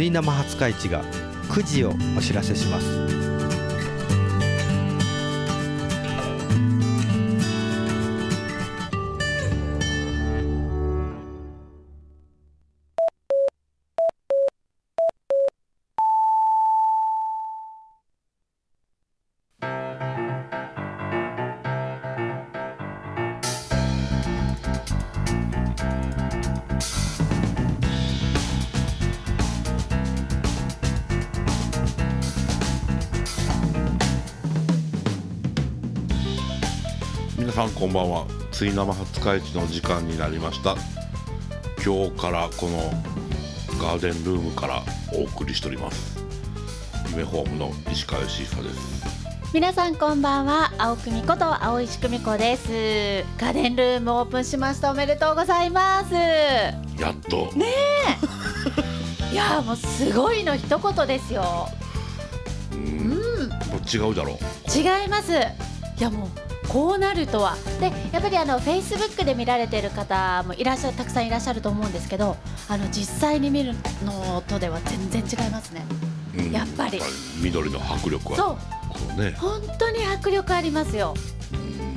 水生初日市が9時をお知らせしますんばんはつい生初日地の時間になりました今日からこのガーデンルームからお送りしております夢ホームの石川義さです皆さんこんばんは青久美子と青石久美子ですガーデンルームオープンしましたおめでとうございますやっとねえ いやもうすごいの一言ですようん、もう違うだろう違いますいやもうこうなるとはでやっぱりあのフェイスブックで見られている方もいらっしゃるたくさんいらっしゃると思うんですけどあの実際に見るのとでは全然違いますね、うん、やっぱり緑の迫力はそう、こね、本当に迫力ありますよ。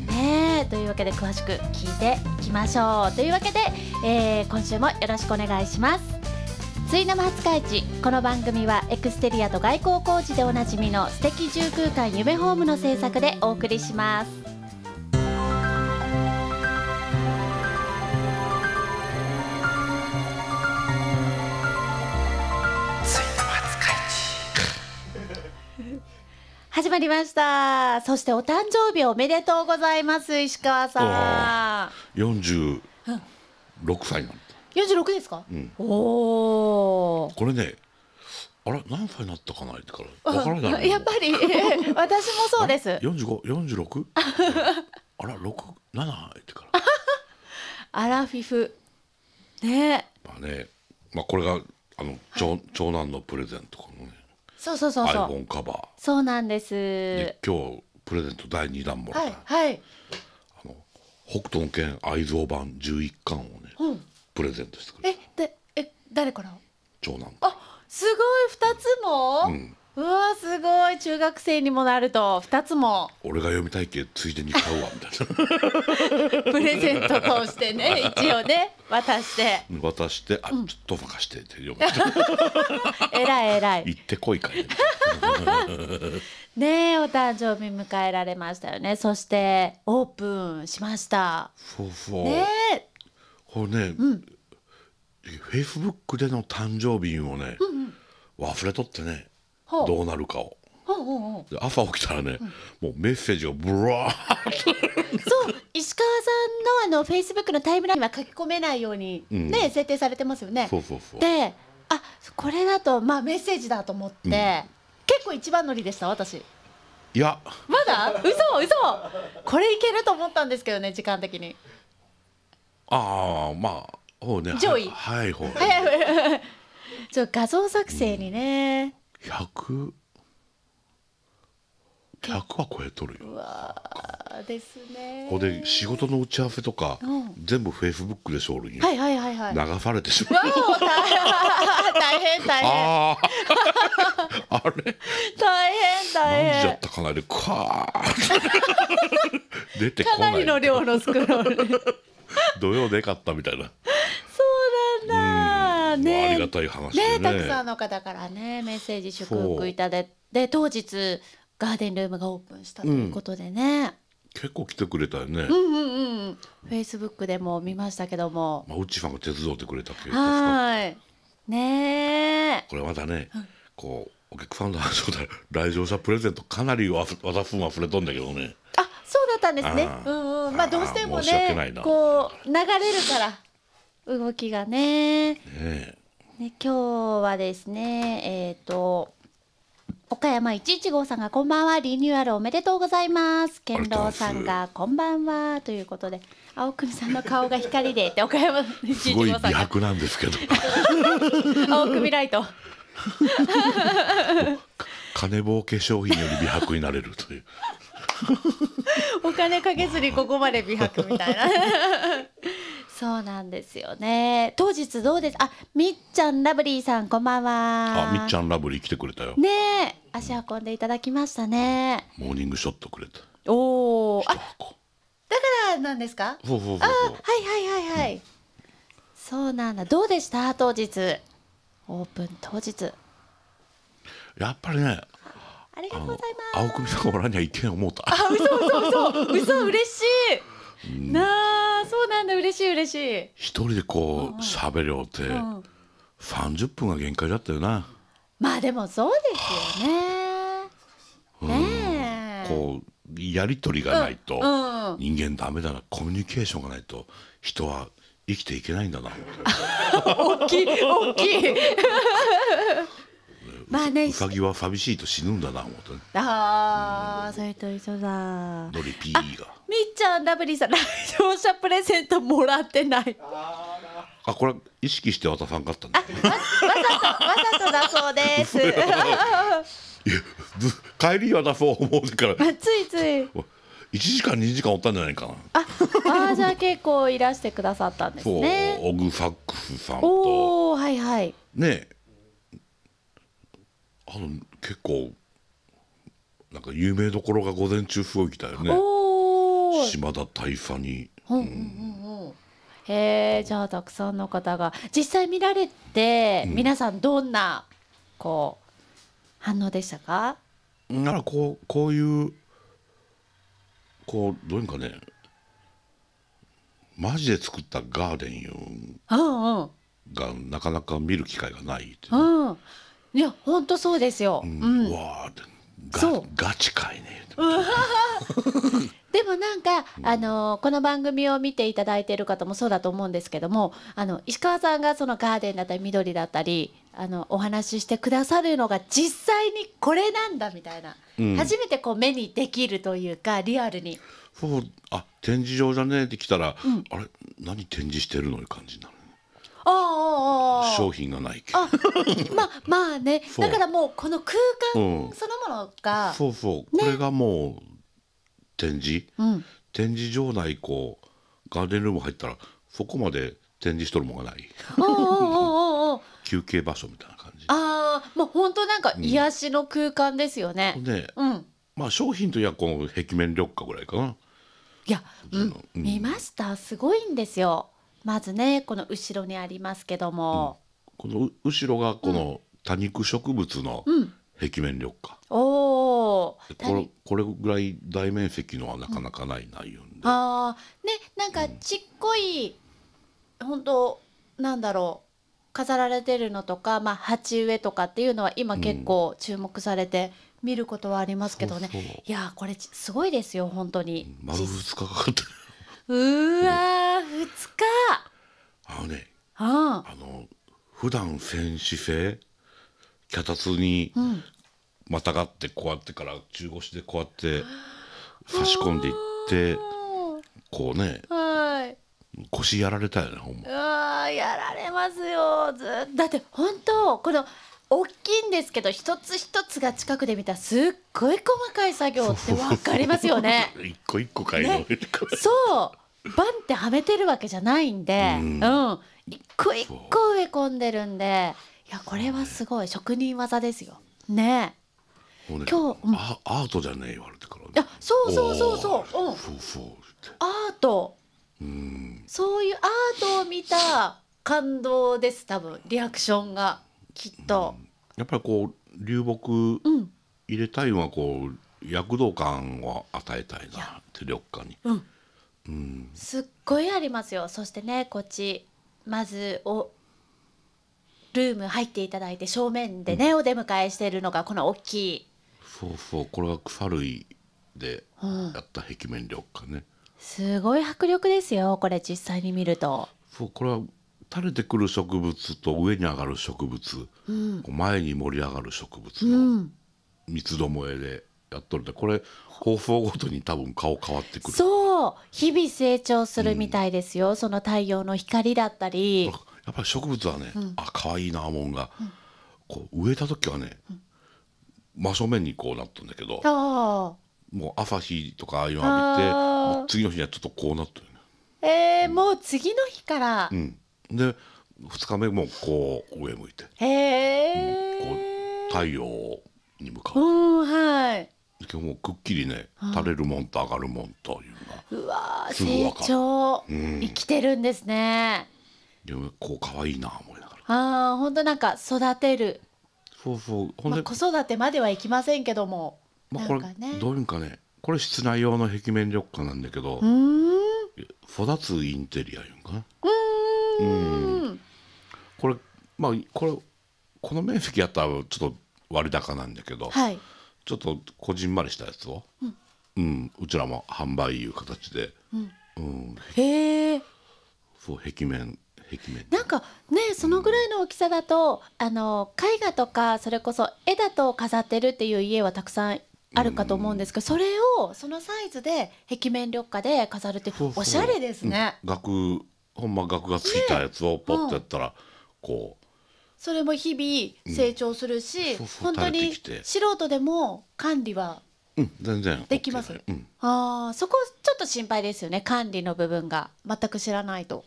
ね、というわけで詳しく聞いていきましょうというわけで、えー、今週もよろしくお願いします。つい生廿日市この番組はエクステリアと外交工事でおなじみの素敵住空間夢ホームの制作でお送りします始まりましたそしてお誕生日おめでとうございます石川さん四十六歳なん46ですか、うん、おこれねあれ何歳になったかなからわからない、やっぱり、私もそうです四十五、四十六。あら六、七ってから アラフィフねまあねまあこれがあの長,、長男のプレゼントかもねそうそうそうそう。アイボンカバー。そうなんです。今日プレゼント第二弾もはい、はい、あの北斗の拳愛蔵版十一巻をね、うん、プレゼントしてくれた。えでえ誰から？長男。あすごい二つも。うんうわすごい中学生にもなると2つも俺が読みたいけついでに買うわみたいな プレゼントとしてね一応ね渡して渡してあ、うん、ちょっと任してって読むえら いえらい行ってこいかいね お誕生日迎えられましたよねそしてオープンしましたそうそうねこれね、フェイスブックでの誕生日をね、うんうん、忘れとってねどうなるかを。朝起きたらね、もうメッセージをブワーッと そう石川さんのあのフェイスブックのタイムラインは書き込めないようにね、設定されてますよねそうそうそうであこれだとまあメッセージだと思って、結構一番乗りでした私いやまだ嘘嘘これいけると思ったんですけどね時間的にああまあほうね上位はいほ う、い、ち画像作成にね、100は超えとるよわですねほで仕事の打ち合わせとか、うん、全部フェイスブックでしょルに、はいはいはいはい、流されてしまう大変大変ああれ大変大変何じゃったかなりか 出てかなりの量のスクロール土曜でかったみたいなそうなんだ、うんね、ありがたい話ねたくさんの方からねメッセージ祝福いただいて当日ガーデンルームがオープンしたということでね、うん結構来てくれたよね。うんうんうん。フェイスブックでも見ましたけども。まあ、うちァンが手伝ってくれたけど。はい。ねこれまたね、うん、こう、お客さんの話を来場者プレゼントかなりわ渡すあふれとんだけどね。あ、そうだったんですね。うんうん、まあ、どうしてもね、こう流れるから。動きがね。ねね今日はですね、えっ、ー、と。岡山115さんがこんばんはリニューアルおめでとうございます健郎さんがこんばんはということで青国さんの顔が光でって岡山115さんがすなんですけど 青首ライト 金棒化粧品より美白になれるというお金かけずにここまで美白みたいなそうなんですよね。当日どうです。あ、みっちゃんラブリーさん、こんばんは。あ、みっちゃんラブリー来てくれたよ。ねえ、足運んでいただきましたね。モーニングショットくれた。おお。あ、だからなんですか。そうそうそうそうあ、はいはいはいはい。うん、そうなんだ。どうでした、当日。オープン当日。やっぱりね。ありがとうございます。青組さんおらにはいけん思うた。あ、嘘嘘嘘嘘嬉しい。なあそうなんだ嬉しい嬉しい一人でこう喋りょうって30分が限界だったよなまあでもそうですよねうん。こうやり取りがないと人間ダメだなコミュニケーションがないと人は生きていけないんだな 大きい大きいまあね、ウサギは寂しいと死ぬんだな思ってねああ、それと一緒だノリピーがみっちゃんラブリーさん来場者プレゼントもらってないあこれ意識して渡さんかったんだ、ね、わわざとわざとだそうです 帰りは出そう思うから、まあ、ついつい一時間二時間おったんじゃないかなああじゃあ結構いらしてくださったんですねそうオグファックスさんとおはいはいねあの結構なんか有名どころが午前中風呂きたよね島田大佐に。うんうんうんうんへえじゃあたくさんの方が実際見られて、うん、皆さんどんなこう反応でしたかならこうこういうこうどういうかねマジで作ったガーデンいうがなかなか見る機会がないっていう、ね、うんいや本当そうですよ、うん、わあそうガチかいね でもなんか、あのこの番組を見ていただいている方もそうだと思うんですけどもあの石川さんがそのガーデンだったり緑だったりあのお話ししてくださるのが実際にこれなんだみたいな、うん、初めてこう目にできるというかリアルに。そうあ展示場じゃねって来たら、うん、あれ何展示してるのいう感じになる。商品がないけどまあまあね だからもうこの空間そのものが、そうそう、これがもう展示、展示場内こうガーデンルーム入ったらそこまで展示しとるもんがない休憩場所みたいな感じああもう本当なんか癒しの空間ですよね、ね、うん、まあ商品といえばこの壁面緑化ぐらいかないや、うん、見ましたすごいんですよまずねこの後ろにありますけども、うん、この後ろがこの多肉植物の壁面緑化、うん、おこれこれぐらい大面積のはなかなかない内容で、うん、あねなんかちっこい、うん、本当なんだろう飾られてるのとか、まあ、鉢植えとかっていうのは今結構注目されて見ることはありますけどね、そうそういやこれすごいですよ本当に丸2日かかってうわ二日あのねああの普段戦士性脚立にまたがってこうやってから中腰でこうやって差し込んでいってこうね腰やられたよねほんま。うやられますよずだって本当この大きいんですけど一つ一つが近くで見たすっごい細かい作業って分かりますよね。一個一個改良、ね、そうバンってはめてるわけじゃないんで、うん、一個一個植え込んでるんでいやこれはすごい職人技ですよ。ねね今日、うん、アートじゃねえ言われてから、ね、いやそうそうそうそう、うん、アートうんそういうアートを見た感動です多分リアクションがきっと。やっぱりこう流木入れたいのはこう躍動感を与えたいな手力感に、うんうん、すっごいありますよそしてねこっちまずおルーム入っていただいて正面でね、うん、お出迎えしているのがこの大きいそうそうこれは草類でやった壁面緑化ね、すごい迫力ですよこれ実際に見るとそうこれは垂れてくる植物と上に上がる植物、うん、前に盛り上がる植物の三つどもえでやっとるでこれ方法ごとに多分顔変わってくるそう日々成長するみたいですよ、うん、その太陽の光だったりやっぱり植物はね、うん、あ可愛いなもんが、うん、こう植えた時はね、真正面にこうなったんだけどもう朝日とかああいうの浴びて次の日にはちょっとこうなったよねえー、もう次の日から、うんで2日目もこう上向いて、うん、こう太陽に向かう、うん、はい今日もくっきりね垂れるもんと上がるもんというのがうわ成長、うん、生きてるんですねでもこう可愛いな思いながらああ本当なんか育てるそうそうほんで、まあ、子育てまではいきませんけどもまあこれ、ね、どういうかねこれ室内用の壁面緑化なんだけど育つインテリアいうんかなうんうん、これまあこれこの面積やったらちょっと割高なんだけど、はい、ちょっとこじんまりしたやつを、うんうん、うちらも販売いう形で、うん、へえそう壁面なんかねそのぐらいの大きさだと、あの絵画とかそれこそ絵だと飾ってるっていう家はたくさんあるかと思うんですけど、それをそのサイズで壁面緑化で飾るっておしゃれですね。額、ほんま額がついたやつをポッとやったら、こうそれも日々成長するし、うんそうそう本当に素人でも管理はうん、全然できます o うん、あーそこちょっと心配ですよね管理の部分が全く知らないと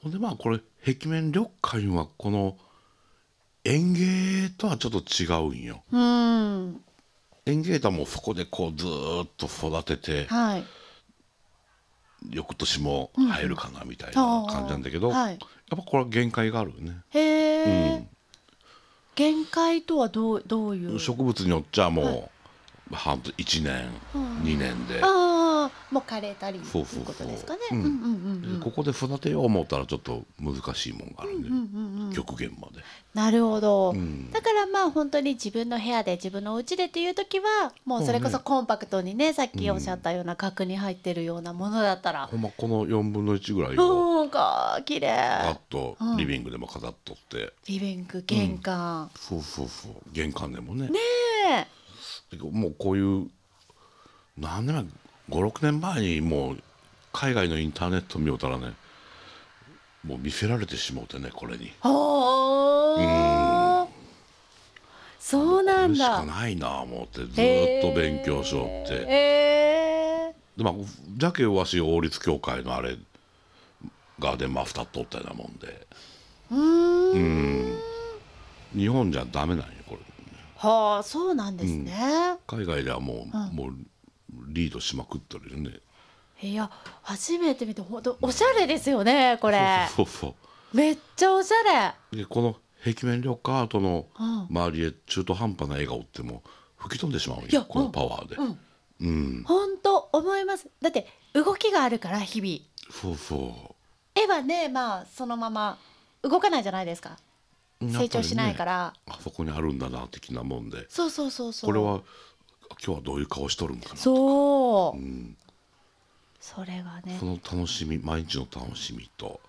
ほんでまあこれ壁面緑化いはこの園芸とはちょっと違うんよ。うん園芸だもそこでこうずっと育ててはい翌年も入るかなみたいな感じなんだけど、うんはい、やっぱこれは限界があるよね。へえ、うん、限界とはどうどういう植物によっちゃもう、はい、半年1年、うん、2年でああもう枯れたりということですかねここで育てよう思ったらちょっと難しいもんがあるんで、うんうん、極限までなるほど、だからまあ本当に自分の部屋で自分のお家でっていう時はもうそれこそコンパクトにねさっきおっしゃったような角に入ってるようなものだったら、ほんまこの4分の1ぐらいをうんか綺麗パッとリビングでも飾っとって、リビング玄関、そうそうそう玄関でもねねえもうこういう何年前56年前にもう海外のインターネット見ようたらねもう見せられてしもうてねこれに。うんそうなんだ。しかないな思ってずっと勉強しようって。えでまあじゃけわし王立協会のあれガーデンマフタとったようなもんで。うん。日本じゃダメなんよこれ。はあそうなんですね、うん、海外ではもううん、もうリードしまくってるよねいや初めて見て本当おしゃれですよねこれそうそうめっちゃおしゃれでこの壁面緑化アートの周りへ中途半端な笑顔っても吹き飛んでしまうよ、うん、このパワーで、うんうん、本当思いますだって動きがあるから日々そうそう絵はねまあそのまま動かないじゃないですか成長しないから、ね、あそこにあるんだな的なもんでそうそうそうそうこれは今日はどういう顔しとるんかなそう、うん、それがねその楽しみ毎日の楽しみと、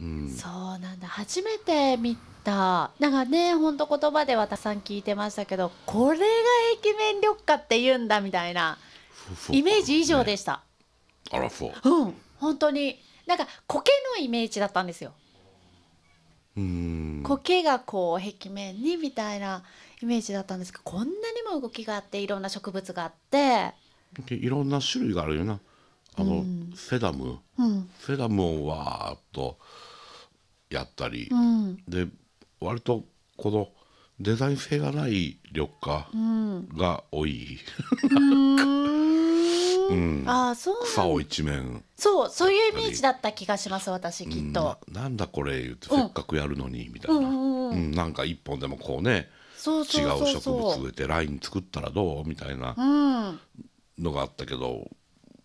うん、そうなんだ初めて見たなんかねほんと言葉ではたくさん聞いてましたけどこれが駅面緑化って言うんだみたいなイメージ以上でした、ね、あらそううん本当になんか苔のイメージだったんですよ苔がこう壁面にみたいなイメージだったんですけどこんなにも動きがあっていろんな植物があっていろんな種類があるよなあの、うん、セダム、うん、セダムをわーっとやったり、うん、で割とこのデザイン性がない緑化が多い。うん、ああそう草を一面そうそういうイメージだった気がします私きっと、うんななんだこれ言ってせっかくやるのにみたいな、うんうんなんか一本でもこうねそう違そううそう植物植えてライン作ったらどうみたいなうんのがあったけど、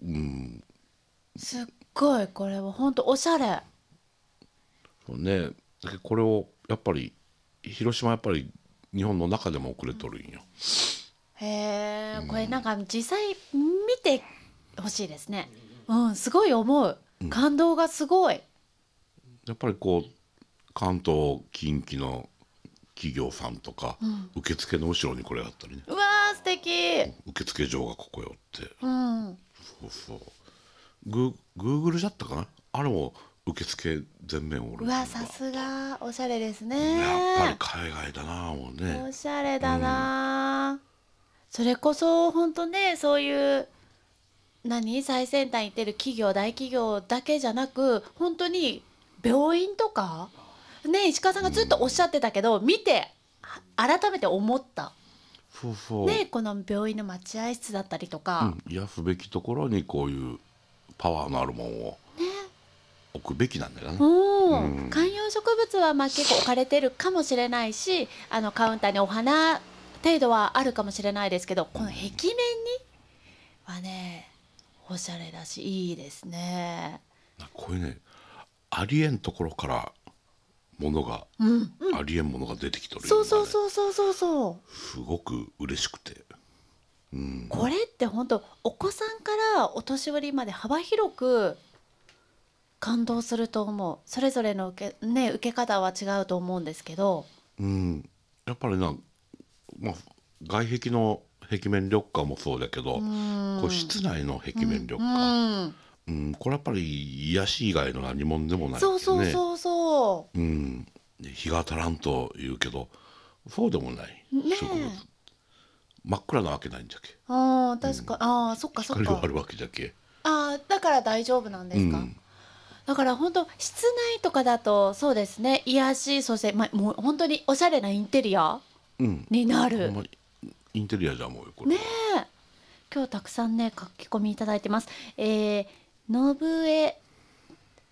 うんすっごいこれは本当おしゃれそうね、これをやっぱり広島やっぱり日本の中でも遅れとるんよ。へえ、うん、これなんか実際見てほしいですね。うん、すごい思う。感動がすごい。やっぱりこう関東近畿の企業さんとか、うん、受付の後ろにこれあったりね。うわー素敵。受付嬢がここよって。うん。そうそう。ググーグルじゃったかな。あれも受付全面オーうわさすがおしゃれですねやっぱり海外だなもうねおしゃれだな、うんそれこそ本当ねそういう何最先端行ってる企業大企業だけじゃなく本当に病院とかね石川さんがずっとおっしゃってたけど、うん、見て改めて思った。そうそうねこの病院の待合室だったりとか、うん、癒すべきところにこういうパワーのあるもんを置くべきなんだよね。うん、観葉植物はまあ結構置かれてるかもしれないしあのカウンターにお花程度はあるかもしれないですけどこの壁面にはねおしゃれだしいいですね。こうねありえんところからものが、うんうん、ありえんものが出てきてる、ね、そうそうそうそうそうそうすごく嬉しくて、うん、これって本当お子さんからお年寄りまで幅広く感動すると思うそれぞれの受け,、ね、受け方は違うと思うんですけど、うん、やっぱりなまあ、外壁の壁面緑化もそうだけど、こう室内の壁面緑化、うんこれやっぱり癒し以外の何もんでもない、ね、そうそうそうそう、うん、日が足らんと言うけどそうでもない、ね、植物真っ暗なわけないんじゃけああ、確か、うん、あそっかそっかあるわけじゃけあだから大丈夫なんですか、うんだから本当室内とかだとそうですね癒しそして、まあ、もう本当におしゃれなインテリアになる、うん、インテリアじゃもうこれね今日たくさんね書き込みいただいてますえー、信江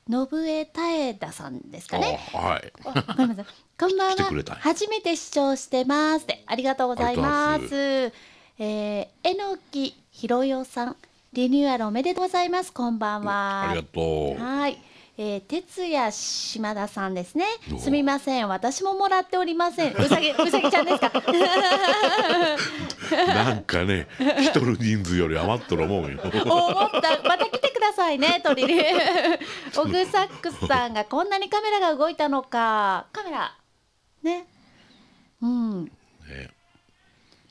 信江妙田さんですかね。は い。こんばんは。初めて視聴してます。ありがとうございます。ますえー、えのきひろよさん、リニューアルおめでとうございます。こんばんは。ありがとう。はい。えー、哲也島田さんですね。すみません、私ももらっておりません。うさぎ、うさぎちゃんですか。なんかね、一人人数より余っとる思うよ。思った、また来てくださいね、鳥に。オグサックスさんがこんなにカメラが動いたのか、カメラ。ね。うん。ね。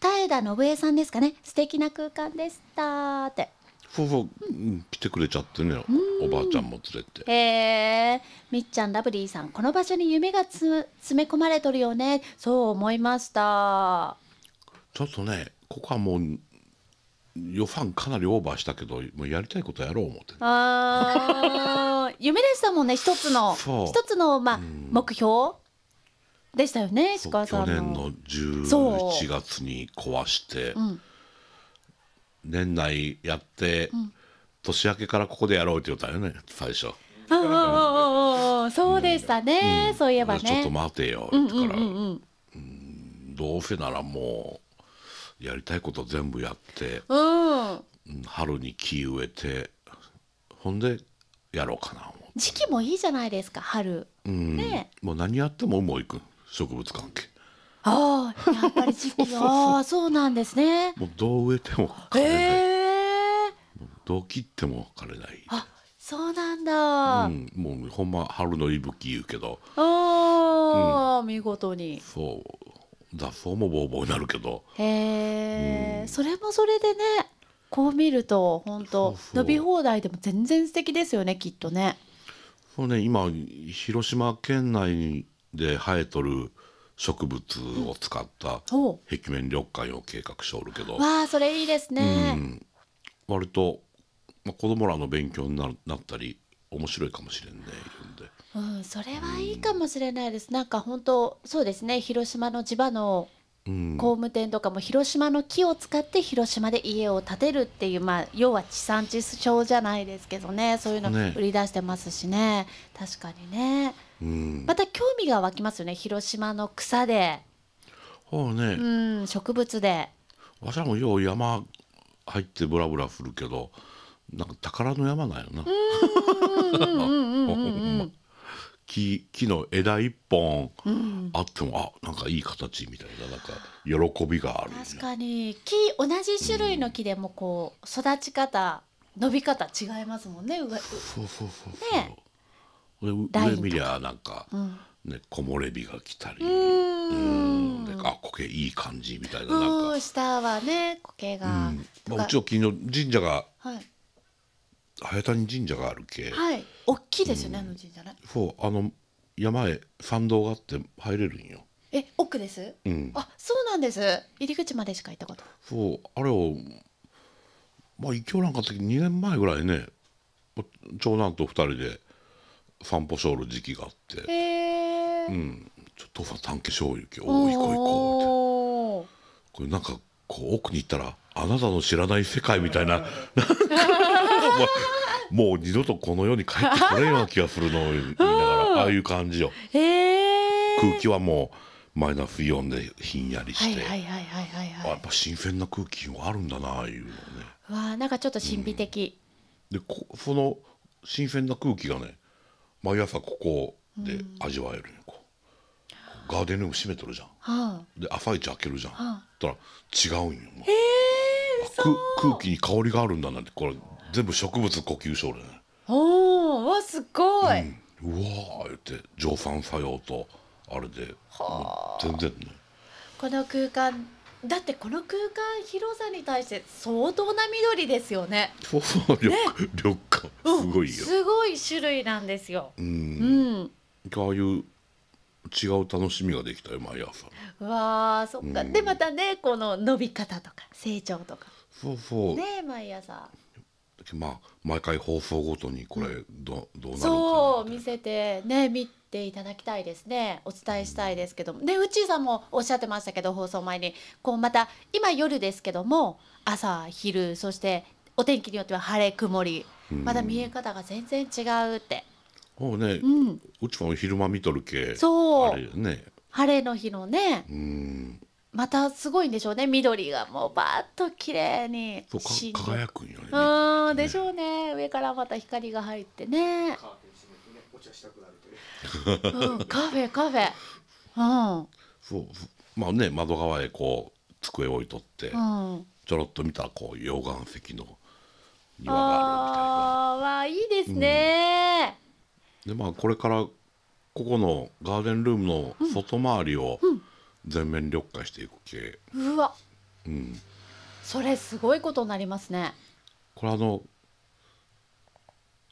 平田信江さんですかね。素敵な空間でしたって。そうそう来てくれちゃってねおばあちゃんも連れてへえみっちゃんラブリーさんこの場所に夢がつ詰め込まれとるよねそう思いましたちょっとねここはもう予算かなりオーバーしたけどもうやりたいことやろう思ってああ夢でしたもんね一つの一つの、まあ、目標でしたよね石川さん去年の11月に壊して、うん年内やって、うん、年明けからここでやろうって言ったよね最初。ああ、うん、そうでしたね、うん、そういえばね。ちょっと待てよってから、うんどうせならもうやりたいこと全部やって、春に木植えてほんでやろうかな時期もいいじゃないですか春、うん、ねもう何やってももう行く植物関係ああ、やっぱり時期が。ああ、そうなんですね。もうどう植えても枯れない。えもうどう切っても枯れない。あ、そうなんだ。うん、もうほんま春の息吹言うけど、ああ、見事に。そう雑草もボーボーになるけど、へえ、うんそれもそれでね。こう見ると本当そうそう伸び放題でも全然素敵ですよねきっとね。そうね今広島県内で生えとる植物を使った壁面緑化を計画しておるけど、わあそれいいですね、うん、割と、まあ、子供らの勉強にななったり面白いかもしれんねうん、それはいいかもしれないです、うん、なんか本当そうですね広島の地場の工務店とかも広島の木を使って広島で家を建てるっていう、まあ、要は地産地消じゃないですけどねそういうの売り出してますしね、ね、確かにね。また興味が湧きますよね広島の草で、ほうね、うん植物でわしらもよう山入ってブラブラ降るけどなんか宝の山なよな。木木の枝一本あっても、うん、あなんかいい形みたいななんか喜びがある、確かに木同じ種類の木でもこう、うん、育ち方伸び方違いますもんねうがそうそうそうそう、ね、俺上見りゃなんか、ね、木漏れ日が来たりうんであ苔いい感じみたいななんか下はね苔が、うんまあ、うちの近神社が、はい、早谷神社があるけはい大きいですよね、あの神社ねそうあの山へ参道があって入れるんよえ奥です、うん、あそうなんです入り口までしか行ったことそうあれをまあ一いなんかっ時2年前ぐらいね長男と2人で散歩しょる時期があって、うん、ちょっと短期衝撃おお行こう行ここれなんかこう奥に行ったらあなたの知らない世界みたいななんかもう二度とこの世に帰ってこれんような気がするのを見ながら ああいう感じよ空気はもうマイナスイオンでひんやりして、あやっぱ新鮮な空気はあるんだなああいうのねわあなんかちょっと神秘的、でこその新鮮な空気がね毎朝ここで味わえるこうガーデンルーム閉めとるじゃん、はあ、で朝一開けるじゃん、はあ、たら違うんよ、まあ、えー、く空気に香りがあるんだなんてこれ全部植物呼吸症でねおわすごい、うん、うわ言って蒸散作用とあれで、はあ、全然ねこの空間だってこの空間広さに対して相当な緑ですよね。緑、緑化すごいよ、うん、すごい種類なんですよ。うん。ああいう違う楽しみができたよ毎朝。わあそっか、うん、でまたねこの伸び方とか成長とか。そうそう。ね毎朝。まあ毎回放送ごとにこれど,、うどうなるかそう見せてね見ていただきたいですねお伝えしたいですけども、うん、でうちさんもおっしゃってましたけど放送前にこうまた今夜ですけども朝昼そしてお天気によっては晴れ曇り、まだ見え方が全然違うってうね、うん、うちも昼間見とるけそう、ね、晴れの日のねうんまたすごいんでしょうね緑がもうバーッと綺麗に輝くんよねうんでしょうね上からまた光が入ってねカフェカフェうんそうまあね窓側へこう机置いとって、うん、ちょろっと見たこう溶岩石の庭があるみたいなあわあいいですね、うん、でまあこれからここのガーデンルームの外回りを、うん、全面緑化していく系うわ、うん、それすごいことになりますねこれあの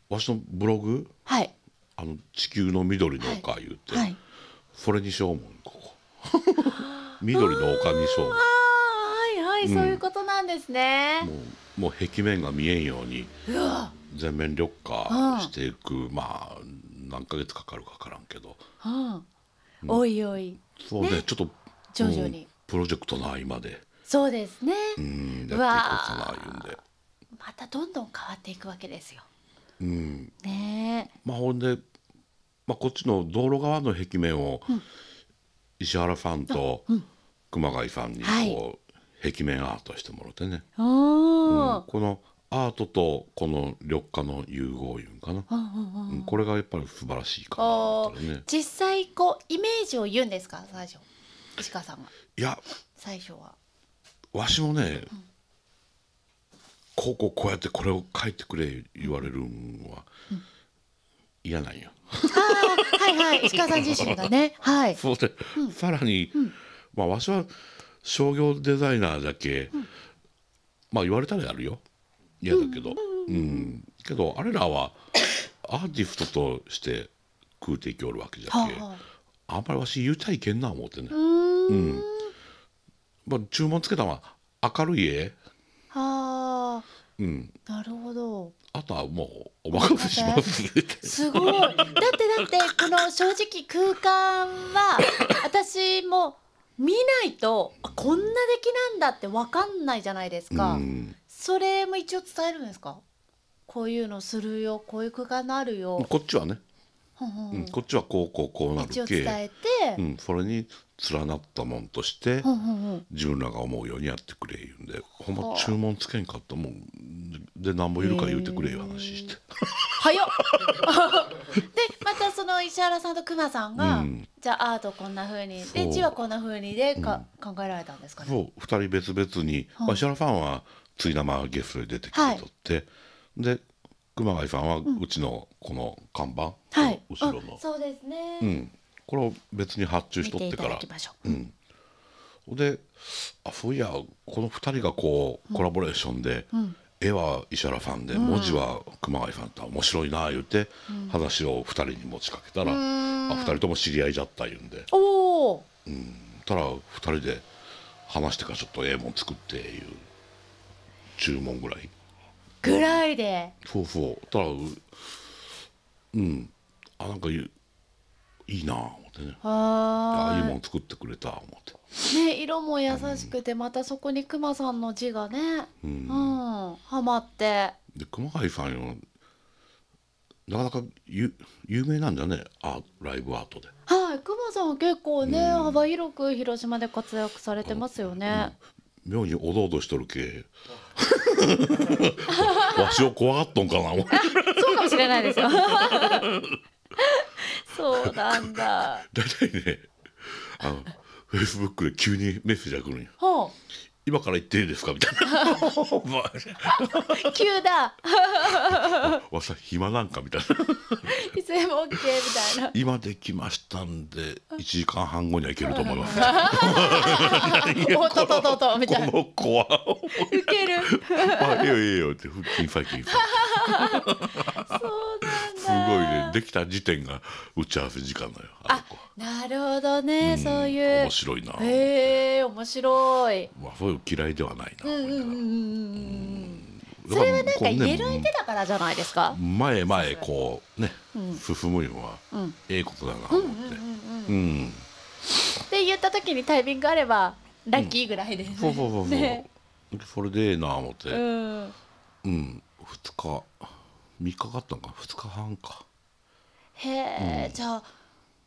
わしのブログ、はい、あの地球の緑の丘言うて、はい、それにしようもんここ 緑の丘にしようもんはいはい、うん、そういうことなんですねもうもう壁面が見えんように全面緑化していく、うん、まあ何ヶ月かかるかからんけど、うん、おいおいそうね、ね、ちょっと徐々に、プロジェクトの合間でそうですねうんやっていこうかな言うんでまたどんどん変わっていくわけですよ。うん、ねまあほんで、まあ、こっちの道路側の壁面を、うん、石原さんと熊谷さんにこう、はい、壁面アートしてもらってね、うん、このアートとこの緑化の融合いうかな、うん、これがやっぱり素晴らしいかな、ね、実際こうイメージを言うんですか最初石川さんがいや最初はわしもね、うん、こうこうこうやってこれを書いてくれ言われるんは、うん、なんよはいはい石川さん自身がね はいそうで、うん、さらに、まあわしは商業デザイナーだけ、まあ言われたらやるよ嫌だけど、うん、うん、けどあれらは アーティストとして食うていきおるわけじゃけ、あ、んまりわし言うちゃいけんな思ってねうんまあ、注文つけたのは明るい絵はあ、うん、なるほどあとはもうお任せしますすごいだってだってこの正直空間は 私も見ないとこんな出来なんだって分かんないじゃないですか。うんそれも一応伝えるんですかこういうのするよこういう句がなるよこっちはね、こっちはこうこうこうなるけ一応伝えて、うん、それに連なったもんとして、自分らが思うようにやってくれ言うんでほんま注文つけんかったもんで何もいるか言うてくれいう話して。早っ でまたその石原さんと熊さんが、うん、じゃあアートこんなふうにで字はこんなふうにでか、うん、考えられたんですかね。そう2人別々に、まあ、石原さんはつい生ゲストで出てきてとって、はい、で熊谷さんはうちのこの看板、うん、後ろのそうですね、うん、これを別に発注しとってからうん、であそういやこの2人がこうコラボレーションで、うん、絵は石原さんで、文字は熊谷さんと面白いな言うて、話を2人に持ちかけたら、あ2人とも知り合いじゃった言うんでおお、うん、たら2人で話してからちょっとええもん作っていう。注文ぐらいぐらいでそうそうたらうんあなんかいいなあ思ってねああいうもん作ってくれた思ってね色も優しくて、またそこにくまさんの字がねうん、はまってで熊谷さんよなかなかゆ有名なんだよねあライブアートではいまさんは結構ね、幅広く広島で活躍されてますよね、妙におどおどしとるけ わしを怖がっとんかなそうかもしれないですよ そうなんだだいたいねあのフェイスブックで急にメッセージが来るんや「今から言っていいですかみたいな 急だ わさ暇なんかみたいないつでもオッケーみたいな今できましたんで一時間半後にはいけると思います おととととみたいなこのるあいいよいいよって腹筋最近そうだすごいねできた時点が打ち合わせ時間だよあなるほどね、うん、そういう面白いなへえ面白いまあそういう嫌いではないなそれはなんか言える相手だからじゃないですか前前こうね、うん、進むのはええことだなと思ってうんって言った時にタイミングあればラッキーぐらいで、ねうん、そうそうそうそう、ね、それでええな思ってうん、うん、2日3日かかったのか2日半かへえ、うん、じゃあ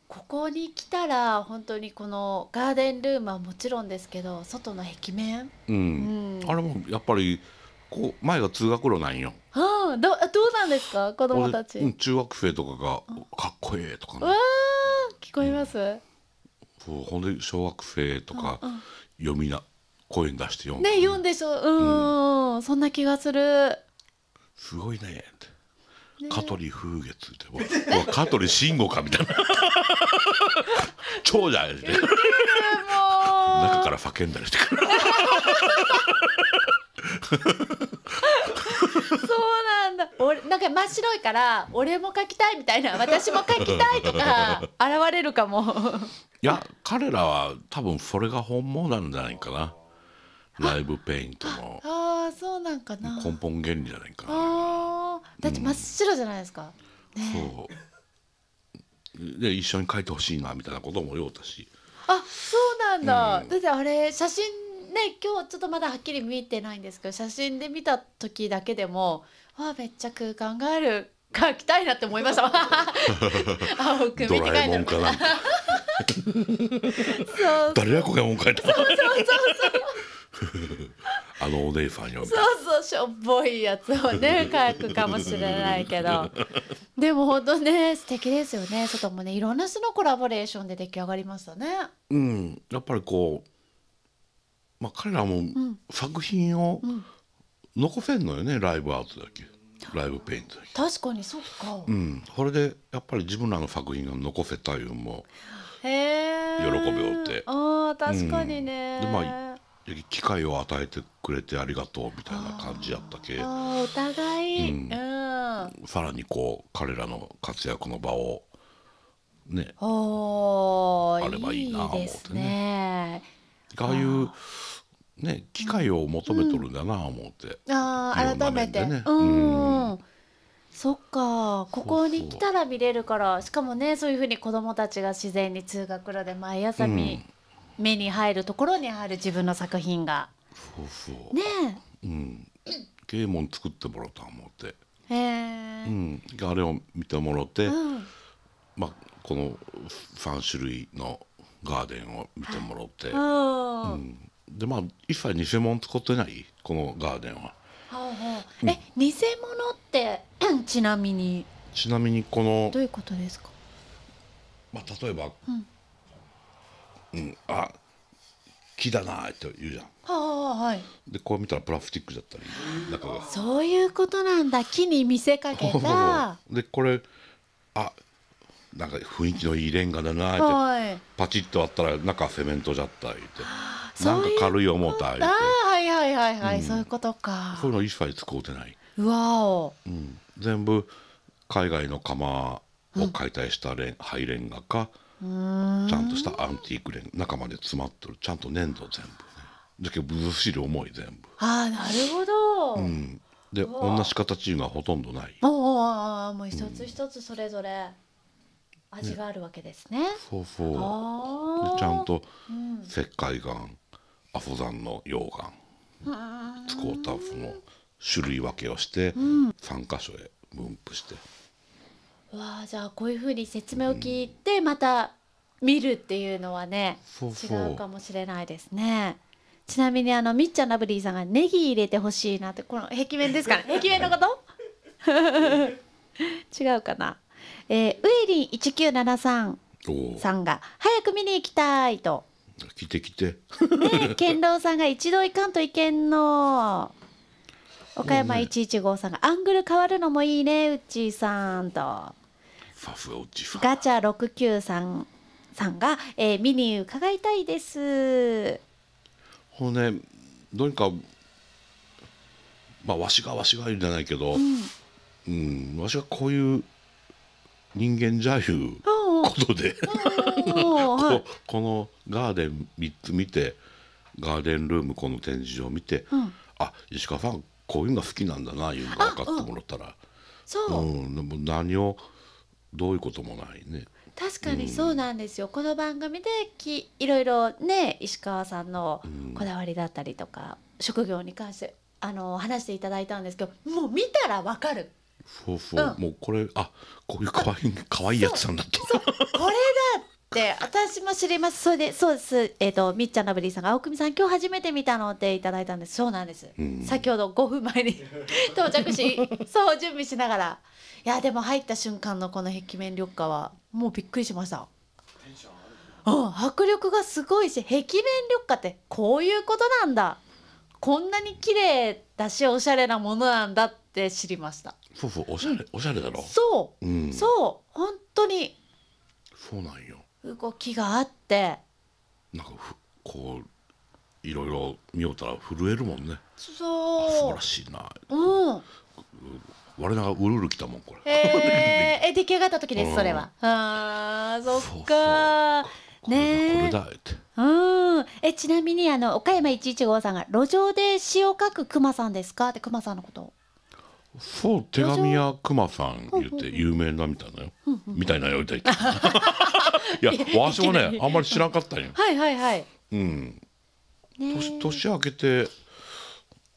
ここに来たら本当にこのガーデンルームはもちろんですけど外の壁面、うん、うん、あれもやっぱりこう前が通学路なんよ。ああ、どどうなんですか子供たち、うん。中学生とかがかっこええとか、ね、わ聞こえます。うん、そうほんで小学生とか読みな声に出して読む、ね。ね読んでしょうん、そんな気がする。すごいね。香取風月って 香取慎吾かみたいな長者やで中から叫んだりしてくる そうなんだ俺なんか真っ白いから俺も書きたいみたいな私も書きたいとか 現れるかもいや彼らは多分それが本望なんじゃないかなライブペイントのああそうなんかな根本原理じゃないかあだって真っ白じゃないですか、ね、そうで一緒に描いてほしいなみたいなこともようたしあそうなんだ、うん、だってあれ写真ね今日ちょっとまだはっきり見てないんですけど写真で見た時だけでもあめっちゃ空間がある書きたいなって思いました。青く見て書いてそう。誰やこがもん書いた。そうそうそうそう。あのお姉さんよそうそうしょっぽいやつをね書くかもしれないけど でも本当ね素敵ですよね外もねいろんな人のコラボレーションで出来上がりましたね。うん、やっぱりこう、まあ、彼らも作品を残せんのよね、うん、ライブアートだけ。ライブペイント確かにそっかうんそれでやっぱり自分らの作品が残せたいうのも喜びをってあ確かにね、うん、でまあ機会を与えてくれてありがとうみたいな感じやったけお互い、うん、さらにこう彼らの活躍の場をねあればいいな思ってね。ああいうね機会を求めとるんだな思って、うん、あ改めて、うんそっかここに来たら見れるからしかもねそういうふうに子どもたちが自然に通学路で毎朝見目に入るところにある自分の作品がそうそうねえうん啓作ってもらった思ってへえ、うん、あれを見てもらって、うん、まあこの3種類のガーデンを見てもらって、うん、でまあ一切偽物作ってないこのガーデンは。はあはあ、うん、え偽物って ちなみにちなみにこのどういうことですか、まあ、例えば、うん、うん、あ木だなって言うじゃん。ははい、でこう見たらプラスチックだったり中がそういうことなんだ木に見せかけたでこれあなんか雰囲気のいいレンガだなって、はい、パチッと割ったら中セメントじゃったりってうなんか軽い重たいってあはいはいはいはい、うん、そういうことかそういうの一切使うてないわお、うん、全部海外の窯を解体したレン、うん、廃レンガかちゃんとしたアンティークレン中まで詰まってるちゃんと粘土全部ねだけどずしり重い全部ああなるほど、うん、で同じ形がほとんどないおおもう一つ一つそれぞれ、味があるわけですね、ね、そうそうでちゃんと石灰岩、阿蘇山の溶岩使うたその種類分けをして、う3箇所へ分布して。わあじゃあこういうふうに説明を聞いてまた見るっていうのはね、うん、違うかもしれないですね。ちなみにあのみっちゃんラブリーさんがネギ入れてほしいなってこの壁面ですかね 壁面のこと違うかな、えー、ウエリン1973さんが「早く見に行きたい」と。来て来て。ね健郎さんが一度行かんといけんの。岡山115さんが「アングル変わるのもいいねうっちーさん」と。ガチャ693さんが、えー、見に伺いたいです。ほね、どうにか、まあ、わしがわしが言うんじゃないけど、うん、うん、わしがこういう人間じゃいうことで こ、のガーデン3つ見て、ガーデンルームこの展示場見て、うん、あ、石川ファンこういうのが好きなんだな、いうのが分かってもらったら、そう、うん、でも何をどういうこともないね。確かにそうなんですよ、うん、この番組できいろいろね石川さんのこだわりだったりとか、うん、職業に関してあの話していただいたんですけどもう見たらわかるそうそう、うん、もうこれあこういうかわいいかわいいやつなんだっとこれだって私も知りますそれでそうですえっ、ー、とみっちゃんのブリさんが青組さん今日初めて見たのっていただいたんですそうなんです、先ほど5分前に 到着しそう準備しながら。いやでも入った瞬間のこの壁面緑化はもうびっくりしました。うん、迫力がすごいし壁面緑化ってこういうことなんだこんなに綺麗だしおしゃれなものなんだって知りましたそうそうおしゃれ、うん、おしゃれだろそう、うん、そう本当にそうなんよ動きがあってなんかふこういろいろ見よったら震えるもんねそう素晴らしいなうん我ながらうるうるきたもんこれ。えー、出来上がった時ですそれは。ああそっかねこうん。えちなみにあの岡山一一五さんが路上で詩を書く熊さんですかって熊さんのこと。そう手紙屋熊さん言って有名なみたいなよ、みた いなよみたいな。いやわしねあんまり知らんかったんよ。はいはいはい。うん。年年明けて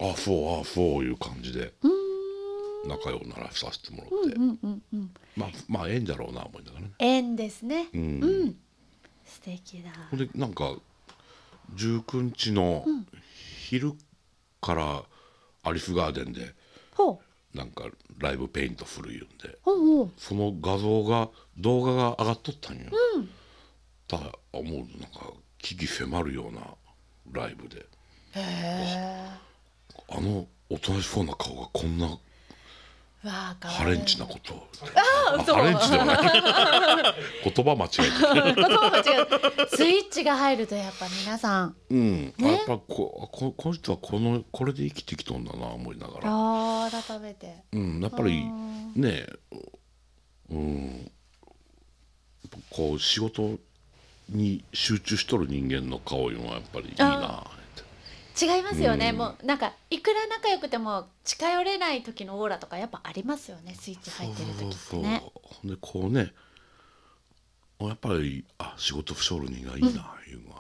あそうあそういう感じで。うん仲良くならさせてもらって、うんうんうんうん、まあまあ縁だろうな思いながらね縁ですね、うん、うん、素敵だでなんか19日の昼からアリスガーデンで、うん、なんかライブペイント古いんで、うんうん、その画像が動画が上がっとったんよ、うん、ただ思うなんか危機迫るようなライブでへえあのおとなしそうな顔がこんなわあハレンチなことあハレンチでもな言葉間違えて言葉間違えスイッチが入るとやっぱ皆さんうん、ね、やっぱこここの人はこのこれで生きてきとんだな思いながらああ、改めてうんやっぱりねうんこう仕事に集中しとる人間の顔いうのはやっぱりいいな違いますよね、うん、もうなんかいくら仲良くても近寄れない時のオーラとかやっぱありますよねスイッチ入ってる時ってね。そうでこうねやっぱりあ仕事不精人がいいな、ういうのは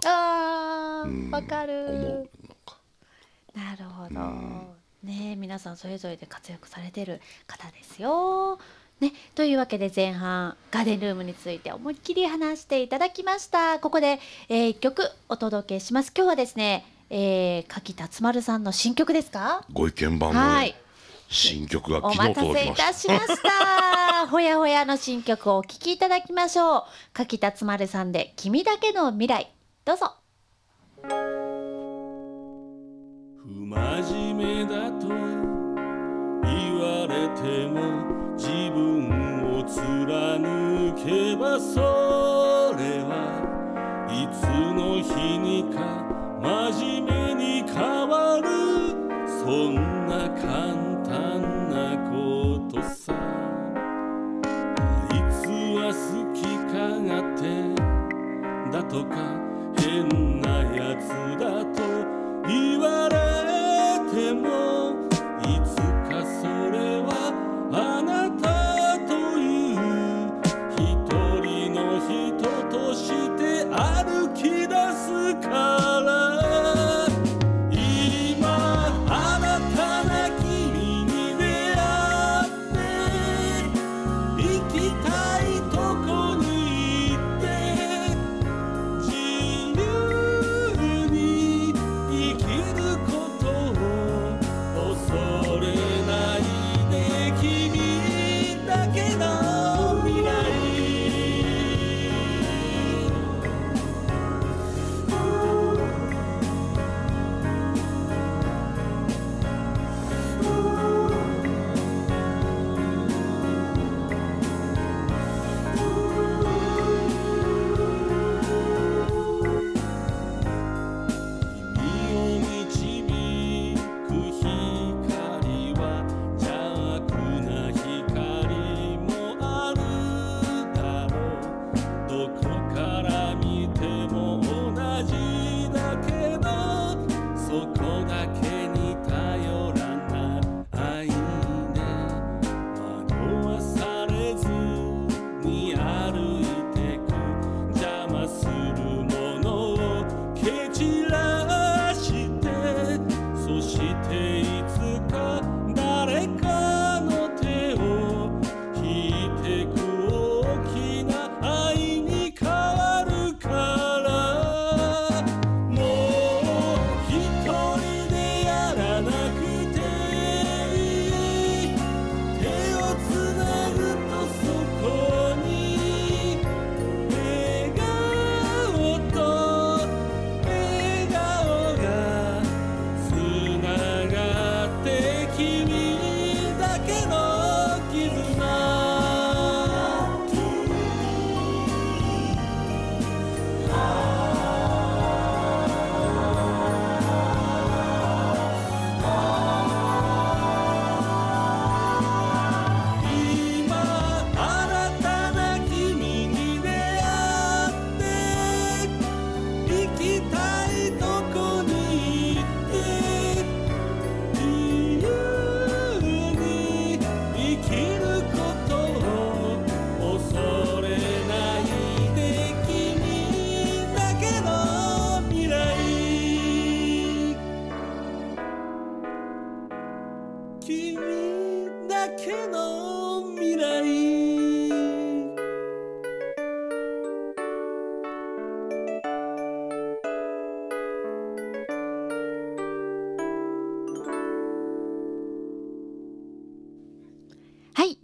あわ、うん、かる思うなるほど、うん、ね皆さんそれぞれで活躍されてる方ですよ。ね、というわけで前半ガーデンルームについて思いっきり話していただきましたここで、えー、1曲お届けします今日はですねえー、柿辰丸さんの新曲ですかご意見番はい新曲がお待たせいたしました ほやほやの新曲をお聴きいただきましょう柿辰丸さんで君だけの未来どうぞ不真面目だと言われても自分を貫けばそれはいつの日にか真面目 tocar.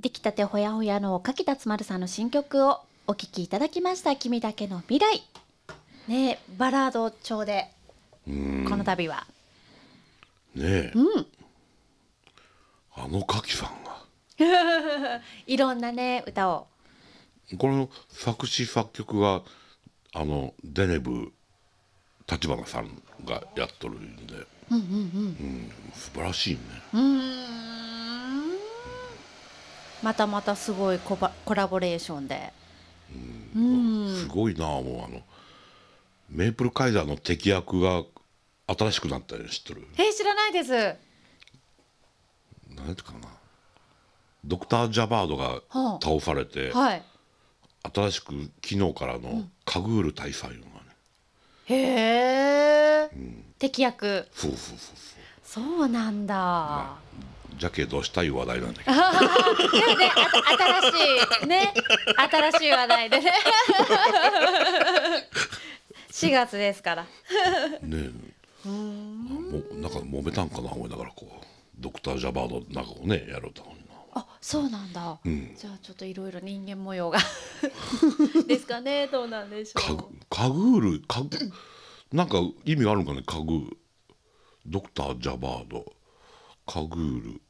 できたてほやほやの柿田つまるさんの新曲をお聴きいただきました「君だけの未来」ねバラード調でこの度はねえ、うん、あの柿さんが いろんなね歌をこの作詞作曲はあのデネブ立花さんがやっとるんで、うん、素晴らしいねうんまたまたすごいコバコラボレーションで。うん、うん、すごいなもうあのメープルカイザーの敵役が新しくなったり知ってるえ知らないです何かなドクター・ジャバードが倒されて、はい、新しく昨日からのカグール大佐いうのがね、うん、へえ、うん、敵役そうそうそうそうそうなんだ、まあ、ジャケどしたい話題なんだけど。で ね、新しいね、新しい話題でね。4 月ですから。ねえ。もなんか揉めたんかな思いながらこうドクタージャバードなんかをねやろうと。あ、そうなんだ。うん、じゃあちょっといろいろ人間模様が ですかね。どうなんでしょう。カグールカグなんか意味あるんかね。カグドクタージャバード。カグール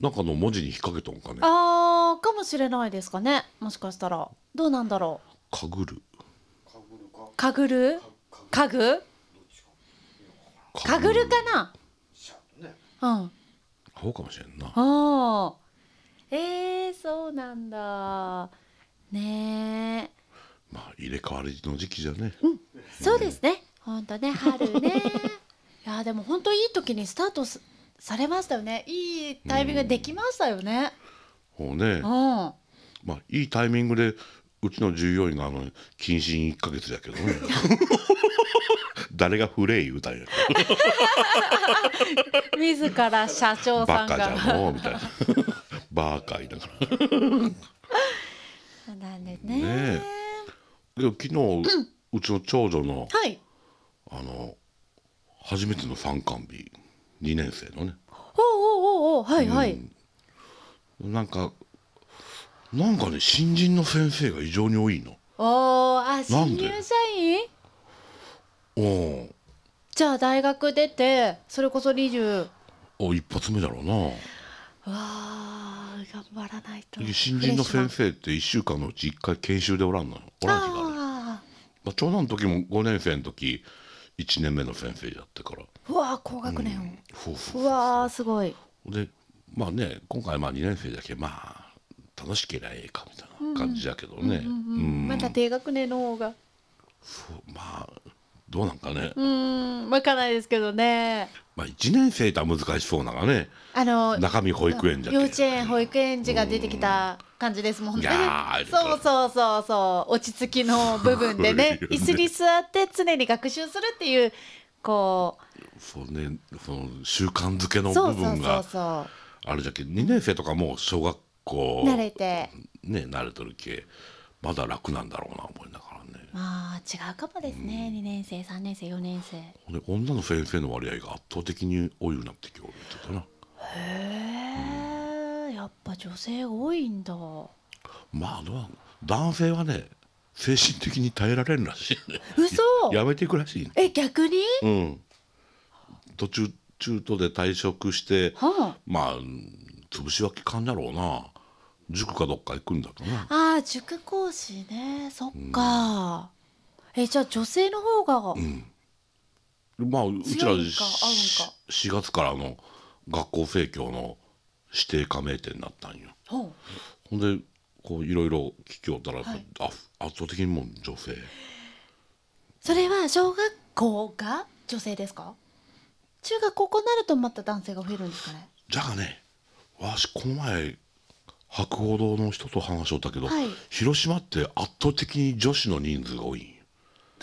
中の文字に引っ掛けたんかねああかもしれないですかねもしかしたらどうなんだろうかぐるかぐるかぐかぐるかなうんそうかもしれんなあえー、そうなんだねまあ入れ替わりの時期じゃね、うん、そうですね、本当ね春ねいやでも本当いい時にスタートすされましたよねいいタイミングできましたよね。うん、もうね、うん、まあいいタイミングでうちの従業員があの謹慎一か月だけどね 誰がフレイ歌え自ら社長さんがバカじゃのみたいなバーカイだからそうなんですねねで昨日、うん、うちの長女の、はい、あの初めての参観日2年生のね。おうおうおおはいはい、うん、なんかなんかね新人の先生が異常に多いの。おおあ新入社員おじゃあ大学出てそれこそ20お一発目だろうなわあ頑張らないと新人の先生って1週間のうち1回研修でおらんのよおらん日があるまあ、長男の時も5年生の時1年目の先生やってからうわ高学年うわすごいでまあね今回まあ2年生だけまあ楽しけりゃええかみたいな感じだけどねまた低学年の方がそうまあどうなんかねうん分かんないですけどねまあ1年生とは難しそうながねあの中身保育園じゃ幼稚園保育園児が出てきた感じですもんねそうそうそうそう落ち着きの部分でね 椅子に座って常に学習するっていうこうそうねその習慣づけの部分があるじゃけ2年生とかも小学校慣れてね慣れてるけまだ楽なんだろうな思いながらねまあ違うかもですね、うん、2年生3年生4年生女の先生の割合が圧倒的に多いようになってきてたなへえ、うん、やっぱ女性多いんだまあ男性はね精神的に耐えられるらしい、ね、嘘やめていくらしい、ね、え逆に、うん、途中中途で退職して、はあ、まあ潰しは効かんだろうな塾かどっか行くんだとなああ塾講師ねそっか、うん、えじゃあ女性の方が、うん、まあうちら 4, 月からの学校生協の指定加盟店になったんよ、ほんでこういろいろ聞きおったら、はい、あ圧倒的にもう女性それは小学校が女性ですか中学高校になるとまた男性が増えるんですかねじゃあねわしこの前博報堂の人と話しったけど、はい広島って圧倒的に女子の人数が多い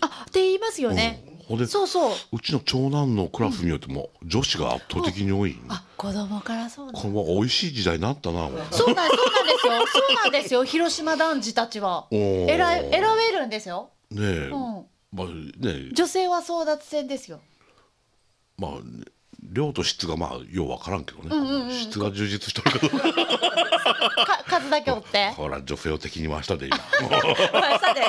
あって言いますよね、うん、そうそううちの長男のクラスによっても、女子が圧倒的に多い、あ子供からそうこの美味しい時代になったなそうなんそうなんですよそうなんですよ広島男児たちは選選べるんですよねえ、まあね女性は争奪戦ですよまあ、量と質がまあよう分からんけどね、うんうんうん、質が充実してるけど 数だけおってほら女性を敵に回したで今 回したで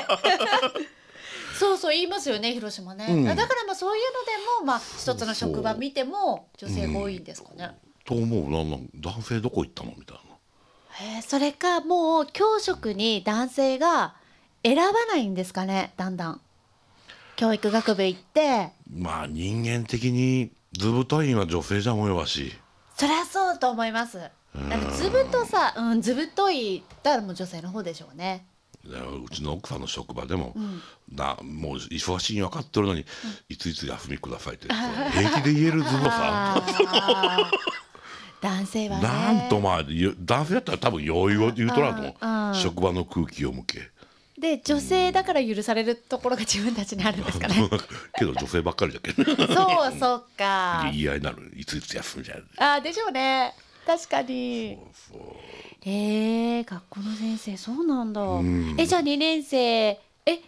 そうそう言いますよね広島ね、うん、だからまあそういうのでも、まあ、一つの職場見ても女性が多いんですかね。と思うなんなん男性どこ行ったのみたいな。えー、それかもう教職に男性が選ばないんですかねだんだん。教育学部行って。まあ人間的に図太いは女性じゃもよわし。そりゃそうと思います。ずぶとさ、うん、ずぶとい、だたらもう女性の方でしょうね。うちの奥さんの職場でも、うん、なもう忙しいに分かってるのに、うん、いついつ休みくださいって 平気で言えるズボさ男性は、ね、なんとまあ男性だったら多分余裕を言うとらんと思う職場の空気を向けで女性だから許されるところが自分たちにあるんですかね けど女性ばっかりだけそうそっか言い合いになるいついつ休みじゃあでしょうね確かにそうそうえー、学校の先生そうなんだ、うん、えじゃあ二年生え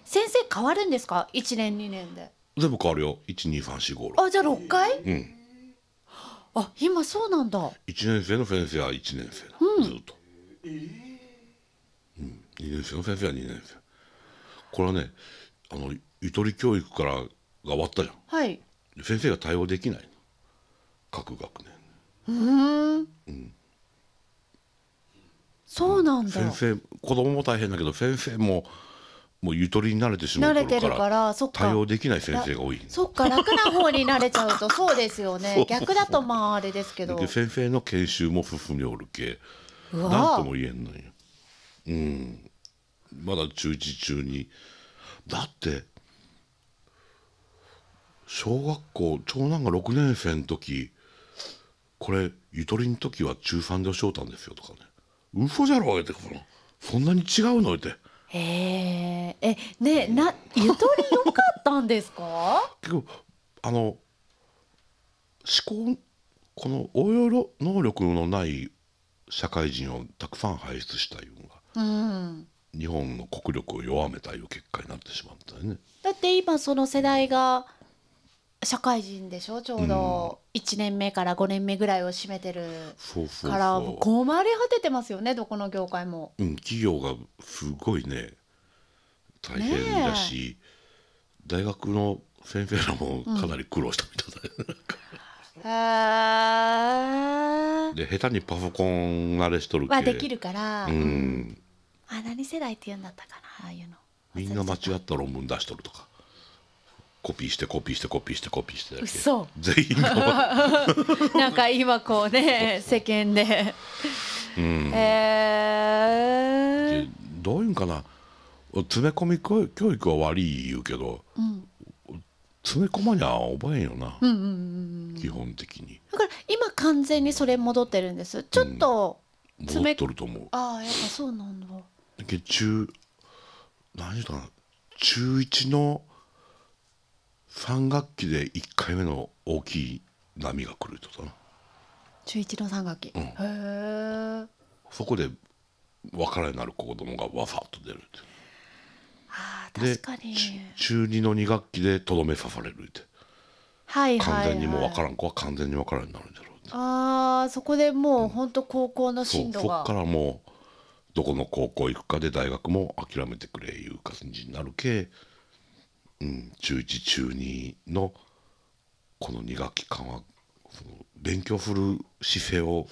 先生変わるんですか一年二年で全部変わるよ一二三四五。6あじゃあ六回、うん、あ今そうなんだ一年生の先生は一年生だ、うん、ずっと、えうん、二年生の先生は二年生これはねあのゆとり教育からが終わったじゃん、はい、先生が対応できない各学年うん、そうなんだ先生子供も大変だけど先生ももうゆとりに慣れてしまうから慣れてるからそっか対応できない先生が多いそっか楽な方に慣れちゃうとそうですよね 逆だとまああれですけど先生の研修も進みおるけ何とも言えんのようんまだ中1中にだって小学校長男が6年生の時これゆとりの時は中3で教えたんですよ」とかね「嘘じゃろ」ってそんなに違うの?」って。へえねなゆとり良かったんですか 結構あの思考この応用能力のない社会人をたくさん輩出したいうのが、うん、日本の国力を弱めたいう結果になってしまったよね。だって今その世代が、うん社会人でしょちょうど1年目から5年目ぐらいを占めてるから困り果ててますよねどこの業界も、うん、企業がすごいね大変だし、大学の先生らもかなり苦労したみたいな、で下手にパソコン慣れしとるけはできるから、うん、あ何世代って言うんだったかなああいうのみんな間違った論文出しとるとかコピーしてコピーしてコピーしてコピーしてだけ全員が なんか今こうね世間でうん、えー、どういうんかな詰め込み教育は悪い言うけど、うん、詰め込まにゃ覚えんよな、うんうんうん、基本的にだから今完全にそれ戻ってるんですちょっと、うん、戻っとると思うああやっぱそうなんだ中何時かな中1の3学期で1回目の大きい波が来るってことな中1の3学期、うん、へえそこで分からになる子供がわさっと出るってあ確かに中2の2学期でとどめ刺されるって、はいはい、はい、完全にもう分からん子は完全に分からんになるんだろうってあそこでもう本当、高校の進路が、そこからもうどこの高校行くかで大学も諦めてくれいう感じになるけうん、中1中2のこの2学期間はその勉強する姿勢を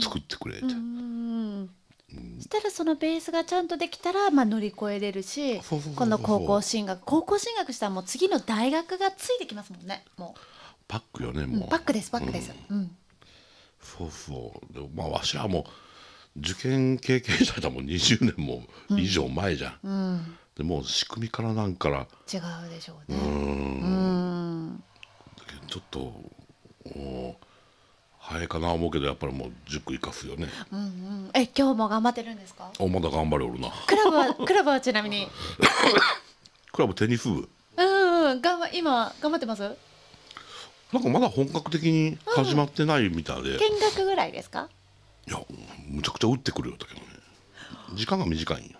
作ってくれて、したらそのベースがちゃんとできたら、まあ、乗り越えれるしこの高校進学高校進学したらもう次の大学がついてきますもんねもうパックよねもう、パックですパックです、うん、そうそうでもまあわしはもう受験経験者だもん20年も以上前じゃん、うん、うんでも仕組みからなんから違うでしょうねうんだけちょっと早いかな思うけどやっぱりもう塾行かすよね。うんうん。え今日も頑張ってるんですか。おまだ頑張れおるな。クラブはクラブはちなみに。クラブテニス部。うんうん。頑今頑張ってます。なんかまだ本格的に始まってないみたいで。うん、見学ぐらいですか。いやむちゃくちゃ打ってくるよだけどね。時間が短いんよ。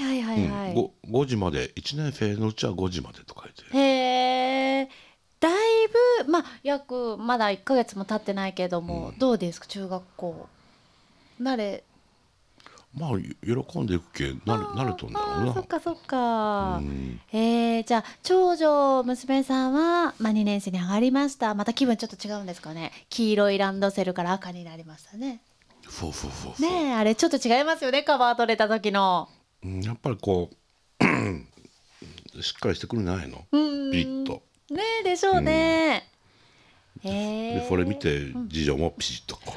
はいはいはい、うん、5, 5時まで1年生のうちは5時までと書いてへえだいぶまあ約まだ1か月も経ってないけども、うん、どうですか中学校慣れまあ喜んでいくけ慣れなるとんだろうなそっかそっか、うん、えー、じゃあ長女娘さんは、まあ、2年生に上がりましたまた気分ちょっと違うんですかね黄色いランドセルから赤になりましたねそうそうそうそうねあれちょっと違いますよねカバー取れた時のやっぱりこうしっかりしてくるんじゃないのピリッと。ねえでしょうね。うん、えー、でこれ見て次女もピシッとこ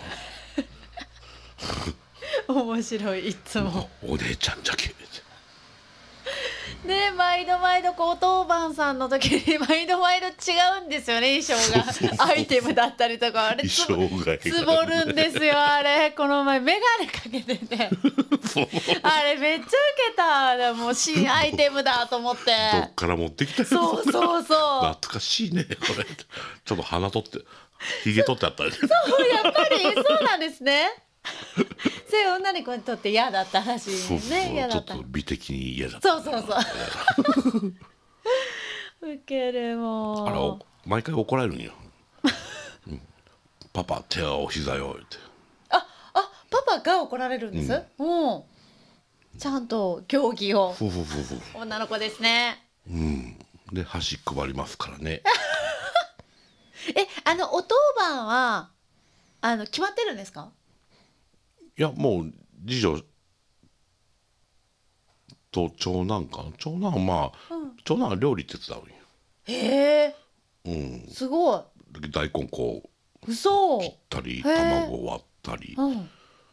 う。面白いいつも。お姉ちゃんじゃけ。ね毎度毎度こう当番さんの時に毎度毎度違うんですよね衣装がアイテムだったりとかあれつぼるんですよあれこの前眼鏡かけてねあれめっちゃウケたでも新アイテムだと思ってどっから持ってきたそうそうそう懐かしいねこれちょっと鼻取ってひげ取ってあったそうやっぱりそうなんですね そういう女の子にとって嫌だった話ねそうそう嫌だったちょっと美的に嫌だったそうそうそうウケ るもあら毎回怒られるんよ、パパ手を膝よってああパパが怒られるんです、うん、ちゃんと競技をそうそう女の子ですねうんで箸配りますからね えあのお当番はあの決まってるんですかいやもう次女と長男か長男はまあ、うん長男は料理ってうたよへえうんすごい大根こう。う切ったり卵割ったりうん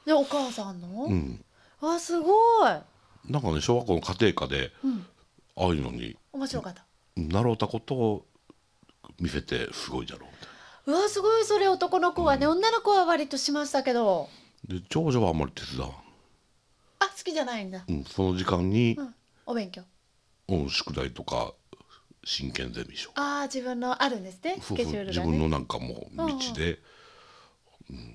でお母さんの、うんあすごい、なんかね小学校の家庭科でうん、ああいうのに面白かった習うたことを見せてすごいじゃろうみたいうわすごいそれ男の子はね、女の子は割としましたけどで長女はあんまり手伝わんあ好きじゃないんだ、うん、その時間に、うん、お勉強うん宿題とか真剣ゼミしようああ自分のあるんですねスそうそう、ね、自分のなんかもう道で、うん、うん、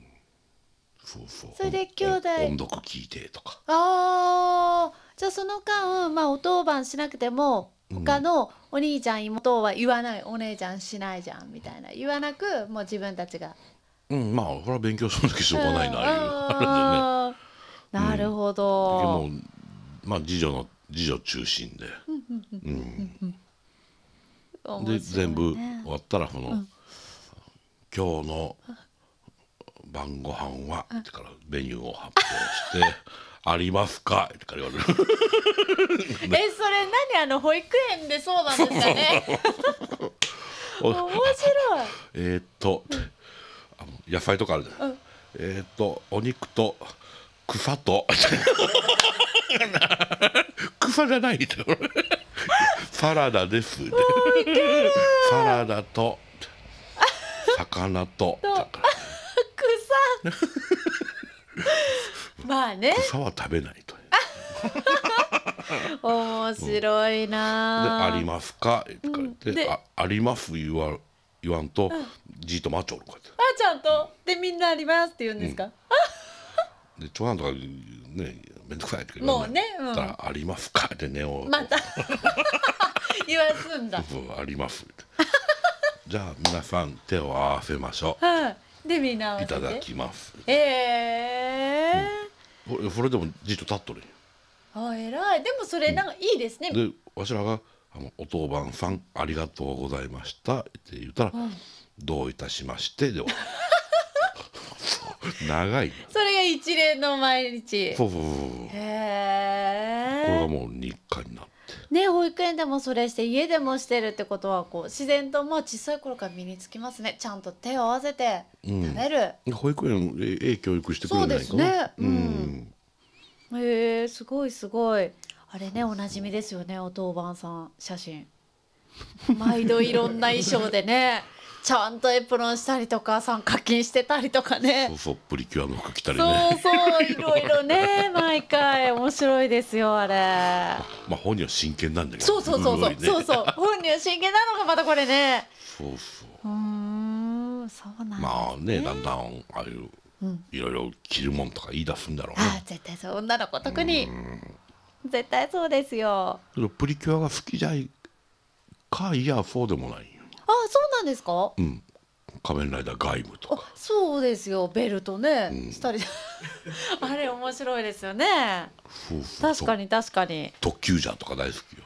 そうそうそれで兄弟音読聞いてとかああじゃあその間まあお当番しなくても他のお兄ちゃん妹は言わないお姉ちゃんしないじゃんみたいな言わなくもう自分たちがうんまあこれは勉強するときしょうがないないうあるんでね。なるほど。でもまあ次女の次女中心で。うん、で全部終わったらこの、今日の晩ご飯は」ってからメニューを発表して。ありますか?」って言われる えそれ何あの保育園でそうなんですかね 面白いえっと野菜とかあるじゃん、うん、えっ、ー、とお肉と草と 草じゃないとサラダですサラダと魚と草 まあね草は食べないと 面白いな、うん、でありますか?」って言って、あ「ります言わ」言わんと「うんじいと待っちゃおるかってあちゃんとでみんなありますって言うんですか、で長男とかね面倒くさいとか言わもうねうんたらありますかってねを、また 言わすんだそうありますって じゃあ皆さん手を合わせましょはいでみんな合わいせてただきますええほそれでもじいと立っとるよあ偉いでもそれなんかいいですね、でわしらがあの「お当番さんありがとうございました」って言ったら「どういたしましてでは 長いそれが一連の毎日そえこれがもう日課になってね保育園でもそれして家でもしてるってことはこう自然とまあ小さい頃から身につきますねちゃんと手を合わせて食べる、うん、保育園ええ教育してくれないかなそうですねうん、うん、へえすごいすごいあれねおなじみですよねお当番さん写真毎度いろんな衣装でねちゃんとエプロンしたりとかさん課金してたりとかねそうそうプリキュアの服着たりねそうそういろいろね毎回面白いですよあれまあ本人は真剣なんだけどそうそうそうそう、ね、そうそう本人は真剣なのがまたこれねそうそううんそうなん、ね、まあねだんだんああいういろいろ着るもんとか言い出すんだろうね、ああ絶対そう女の子特に絶対そうですよプリキュアが好きじゃいかいやそうでもないあそうなんですか、うん、仮面ライダー外部とそうですよベルトね、したりあれ面白いですよね確かに確かに特急じゃんとか大好きよ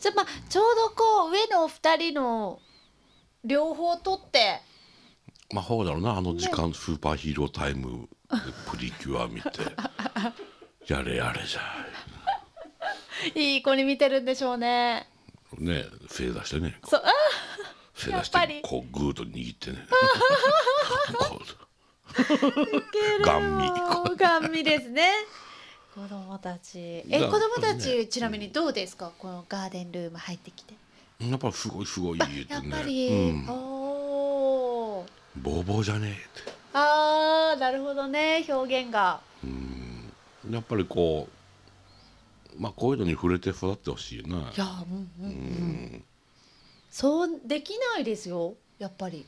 じゃまあちょうどこう上の二人の両方取ってまあほうだろうなあの時間、ね、スーパーヒーロータイムプリキュア見て やれやれじゃいい子に見てるんでしょうねねフェー正ーしてねそうあ正ーしてこうグーと握ってねこうガンミガンミですね子供たちえ、子供たちちなみにどうですか、このガーデンルーム入ってきてやっぱすごいすごい言やっぱり、うおボーボーじゃねえああなるほどね表現がうんやっぱりこうまあ、こういうのに触れて育ってほしいないや、うんうん、うん、そうできないですよやっぱり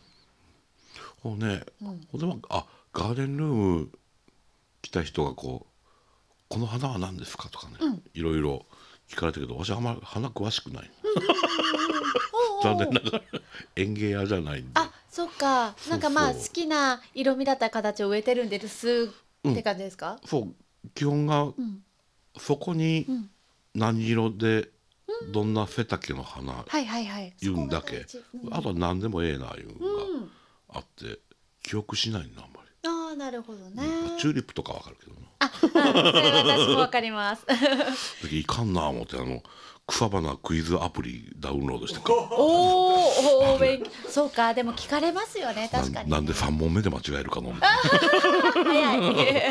こうね、うん、あガーデンルーム来た人がこう「この花は何ですか?」とかね、いろいろ聞かれたけど私あんまり花詳しくない。残念ながら園芸屋じゃないんであそっかなんかまあ好きな色味だった形を植えてるんですって感じですか、そう基本がそこに何色でどんな背丈の花言うんだけ、あとは何でもええないうのがあって、記憶しないんあんまり。ああなるほどね、チューリップとかわかるけどな。あ、それ私わかります。いかんな思ってあの草花クイズアプリダウンロードしておお、お勉強。そうか、でも聞かれますよね、確かに。なんで三問目で間違えるかの。早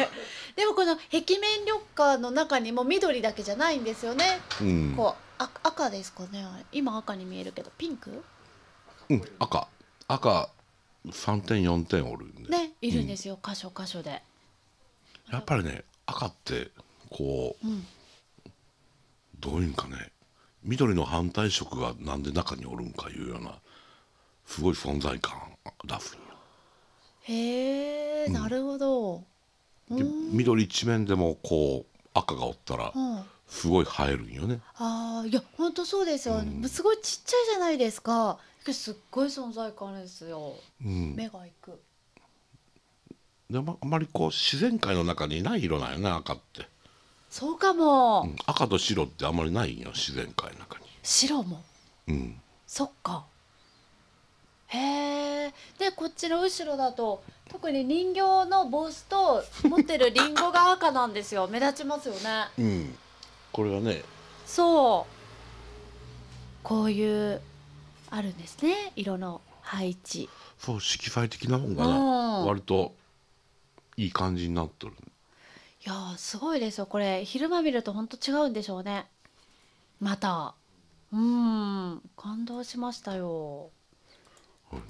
い。でもこの壁面緑化の中にも緑だけじゃないんですよね、うん、こうあ赤ですかね今赤に見えるけどピンクうん赤赤3点4点おるんでねいるんですよ、うん、箇所箇所でやっぱりね赤ってこう、うん、どういうんかね緑の反対色がなんで中におるんかいうようなすごい存在感出すへえ、うん、なるほど緑一面でもこう赤がおったら、すごい映えるんよね。ああ、いや、本当そうですよ、うんすごいちっちゃいじゃないですか。すっごい存在感ですよ。うん、目がいく。でも、あまりこう自然界の中にない色なんよね、赤って。そうかも、うん、赤と白ってあんまりないよ、自然界の中に。白も。うん。そっか。へえ。でこっちの後ろだと特に人形の帽子と持ってるリンゴが赤なんですよ。目立ちますよね。うん。これがね。そう。こういうあるんですね。色の配置。そう色彩的な方がな、割といい感じになってる。いやすごいですよこれ昼間見ると本当違うんでしょうねまたうん感動しましたよ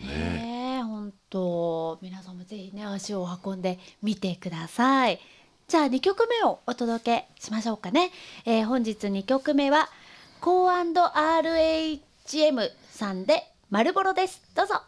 ねえ本当皆さんもぜひね足を運んでみてくださいじゃあ2曲目をお届けしましょうかね、えー、本日2曲目は Co&RHM さんで「丸ボロ」ですどうぞ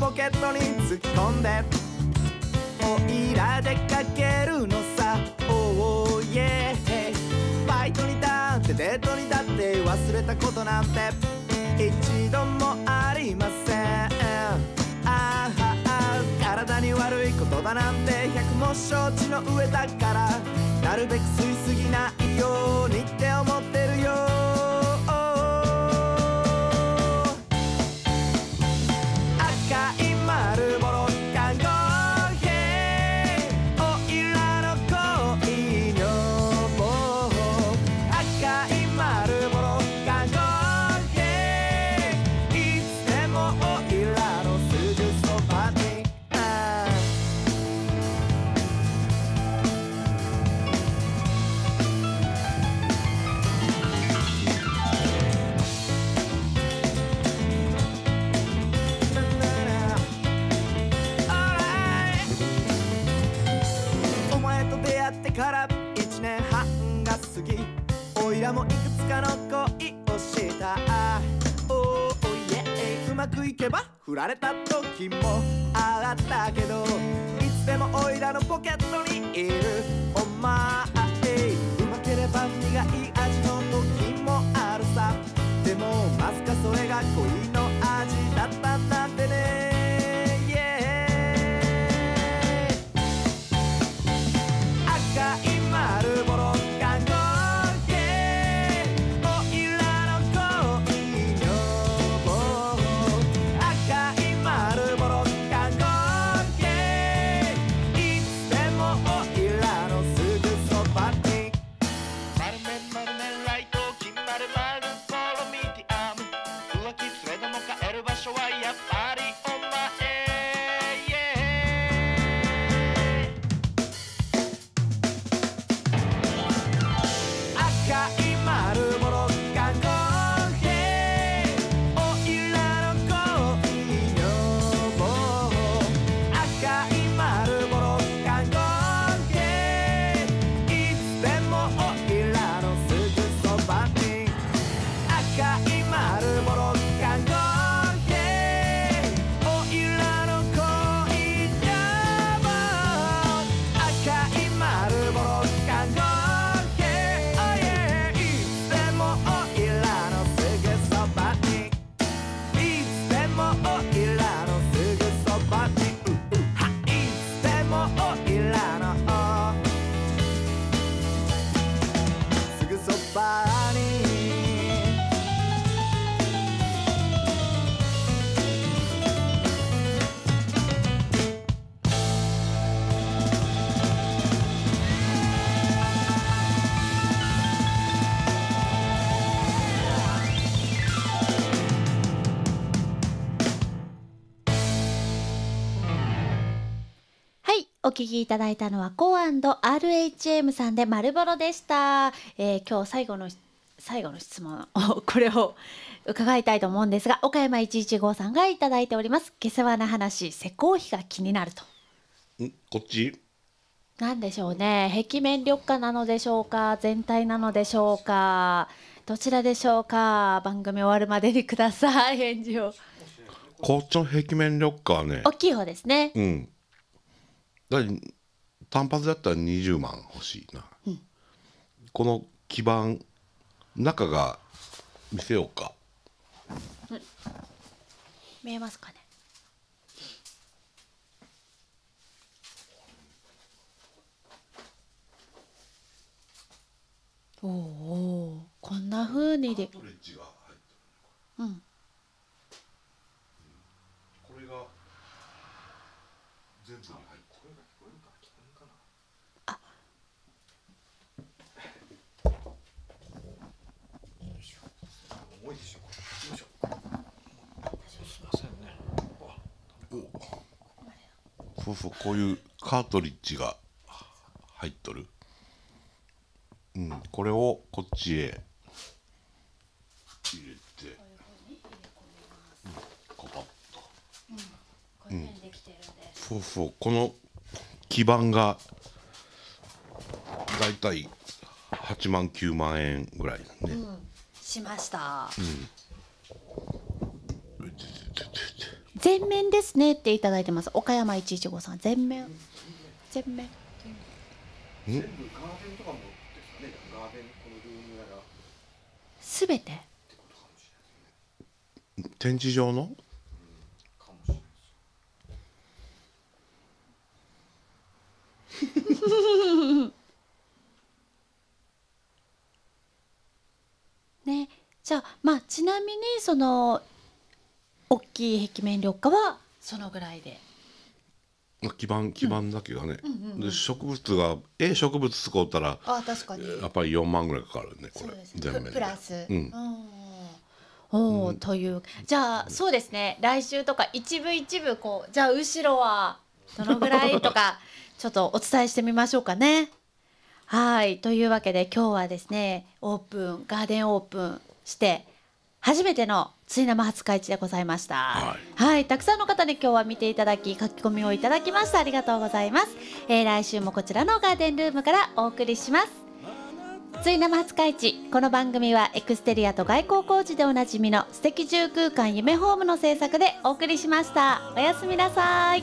ポケットに突っ込んでおいら出かけるのさおおいえ」「バイトにだってデートにだって忘れたことなんて一度もありませんああ体に悪いことだなんて百も承知の上だからなるべく吸いすぎないようにって思ってるよられた時もあったけどいつでもおいらのポケットにいるお前うまければ苦い味の時もあるさでもまさかそれが恋の味だっただんてね聞きいただいたのはコアンド &RHM さんで「丸ボロ」でした、えー、今日最後の最後の質問をこれを伺いたいと思うんですが岡山一一5さんが頂いております「下世話な話施工費が気になると」とこっちなんでしょうね壁面緑化なのでしょうか全体なのでしょうかどちらでしょうか番組終わるまでにください返事をこっちの壁面緑化ね大きい方ですねうんだ単発だったら20万欲しいな、うん、この基盤中が見せようか、うん、見えますかねおおこんなふうにでうん、これが全部そうそうこういうカートリッジが入っとるうんこれをこっちへ入れてカパッとうんそうそうこの基板が大体8万9万円ぐらいなんで、うん、しました、うん全面ですねっていただいてます岡山一一五さん全面全面えすべて展示場の ねじゃあまあちなみにその大きい壁面緑化はそのぐらいで。基盤基盤だけがね、うんうんうんうん、で植物がええ植物使うたらあ確かにやっぱり4万ぐらいかかるねこれ、ね、全面でプラス、うん、おお、うん、というじゃあそうですね来週とか一部一部こうじゃあ後ろはどのぐらいとか ちょっとお伝えしてみましょうかね。はいというわけで今日はですねオープンガーデンオープンして初めてのつい生初開地でございました、はい、はい、たくさんの方に今日は見ていただき書き込みをいただきましたありがとうございます、えー、来週もこちらのガーデンルームからお送りしますつい生初開地この番組はエクステリアと外交工事でおなじみの素敵住空間夢ホームの制作でお送りしましたおやすみなさい